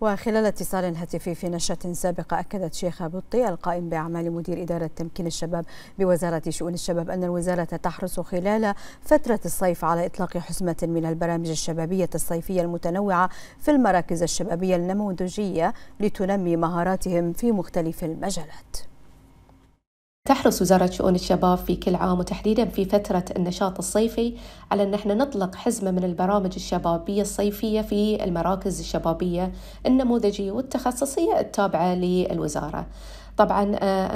وخلال اتصال هاتفي في نشرة سابقة أكدت شيخ بطي القائم بأعمال مدير إدارة تمكين الشباب بوزارة شؤون الشباب أن الوزارة تحرص خلال فترة الصيف على إطلاق حزمة من البرامج الشبابية الصيفية المتنوعة في المراكز الشبابية النموذجية لتنمي مهاراتهم في مختلف المجالات تحرص وزارة شؤون الشباب في كل عام وتحديدا في فترة النشاط الصيفي على أن احنا نطلق حزمة من البرامج الشبابية الصيفية في المراكز الشبابية النموذجية والتخصصية التابعة للوزارة. طبعا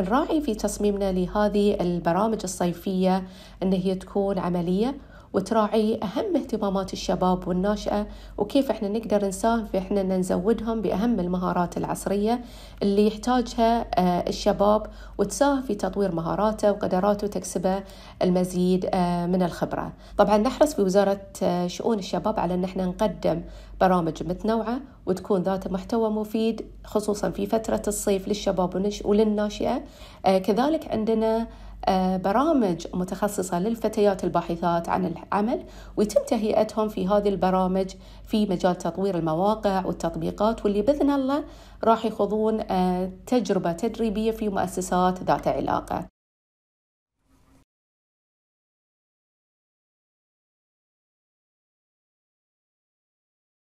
نراعي آه، في تصميمنا لهذه البرامج الصيفية أن هي تكون عملية وتراعي أهم اهتمامات الشباب والناشئة وكيف احنا نقدر نساهم في احنا نزودهم بأهم المهارات العصرية اللي يحتاجها آه، الشباب وتساهم في تطوير مهاراته وقدراته وتكسبه المزيد آه، من الخبرة طبعا نحرص في وزارة آه، شؤون الشباب على أن احنا نقدم برامج متنوعة وتكون ذات محتوى مفيد خصوصا في فترة الصيف للشباب وللناشئة كذلك عندنا آه، برامج متخصصة للفتيات الباحثات عن العمل ويتم تهيئتهم في هذه البرامج في مجال تطوير المواقع والتطبيقات واللي بإذن الله راح يخوضون آه، تجربة تدريبية في مؤسسات ذات علاقة